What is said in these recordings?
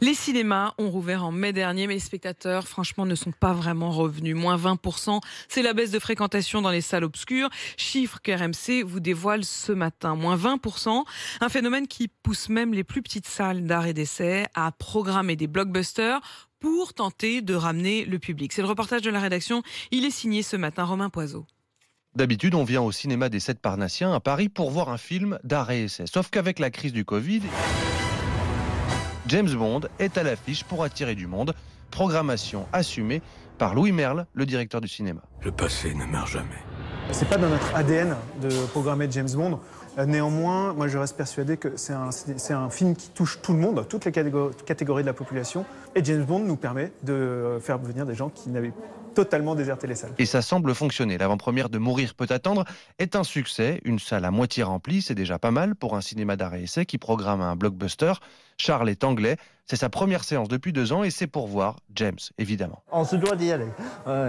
Les cinémas ont rouvert en mai dernier, mais les spectateurs, franchement, ne sont pas vraiment revenus. Moins 20%, c'est la baisse de fréquentation dans les salles obscures, chiffre qu'RMC vous dévoile ce matin. Moins 20%, un phénomène qui pousse même les plus petites salles d'art et d'essai à programmer des blockbusters pour tenter de ramener le public. C'est le reportage de la rédaction. Il est signé ce matin Romain Poiseau. D'habitude, on vient au cinéma des Sept Parnassiens à Paris pour voir un film d'art et essai. Sauf qu'avec la crise du Covid James Bond est à l'affiche pour attirer du monde, programmation assumée par Louis Merle, le directeur du cinéma. Le passé ne meurt jamais. C'est pas dans notre ADN de programmer James Bond. Euh, néanmoins, moi je reste persuadé que c'est un, film qui touche tout le monde, toutes les catégories, de la population. Et James Bond nous permet de euh, faire venir des gens qui n'avaient totalement déserté les salles. Et ça semble fonctionner. L'avant-première de Mourir peut attendre est un succès. Une salle à moitié remplie, c'est déjà pas mal pour un cinéma d'arrêt essai qui programme un blockbuster. Charles est anglais. C'est sa première séance depuis deux ans et c'est pour voir James, évidemment. On se doit d'y aller.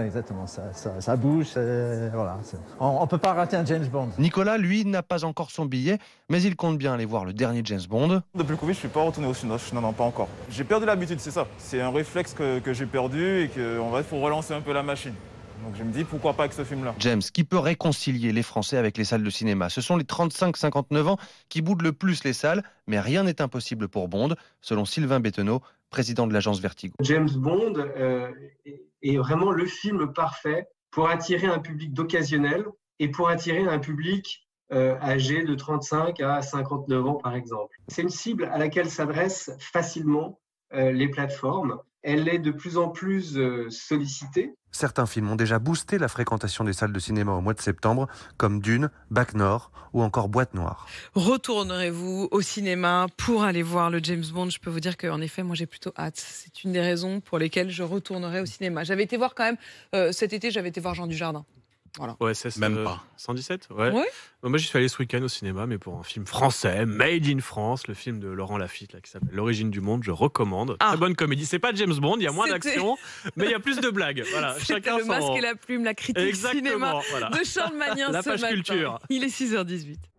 exactement, ça, bouge. Voilà, on ne peut pas rater un James Bond. Nicolas, lui, n'a pas encore son billet, mais il compte bien aller voir le dernier James Bond. Depuis le Covid, je ne suis pas retourné au Je Non, non, pas encore. J'ai perdu l'habitude, c'est ça. C'est un réflexe que, j'ai perdu et qu'on va faut relancer un peu la machine. Donc je me dis pourquoi pas avec ce film-là. James, qui peut réconcilier les Français avec les salles de cinéma Ce sont les 35-59 ans qui boudent le plus les salles, mais rien n'est impossible pour Bond, selon Sylvain Bettenau, président de l'agence Vertigo. James Bond euh, est vraiment le film parfait pour attirer un public d'occasionnel et pour attirer un public euh, âgés de 35 à 59 ans, par exemple. C'est une cible à laquelle s'adressent facilement euh, les plateformes. Elle est de plus en plus euh, sollicitée. Certains films ont déjà boosté la fréquentation des salles de cinéma au mois de septembre, comme Dune, Bac Nord ou encore Boîte Noire. Retournerez-vous au cinéma pour aller voir le James Bond Je peux vous dire qu'en effet, moi j'ai plutôt hâte. C'est une des raisons pour lesquelles je retournerai au cinéma. J'avais été voir quand même, cet été, j'avais été voir Jean Dujardin. Voilà. OSS Même euh, pas. 117 Ouais. Moi, j'y suis allé ce week-end au cinéma, mais pour un film français, Made in France, le film de Laurent Lafitte, là, qui s'appelle L'origine du monde, je recommande. Ah. Très bonne comédie. C'est pas James Bond, il y a moins d'action, mais il y a plus de blagues. Voilà, chacun Le masque et la plume, la critique cinéma de Charles Magnin ce page matin. culture. Il est 6h18.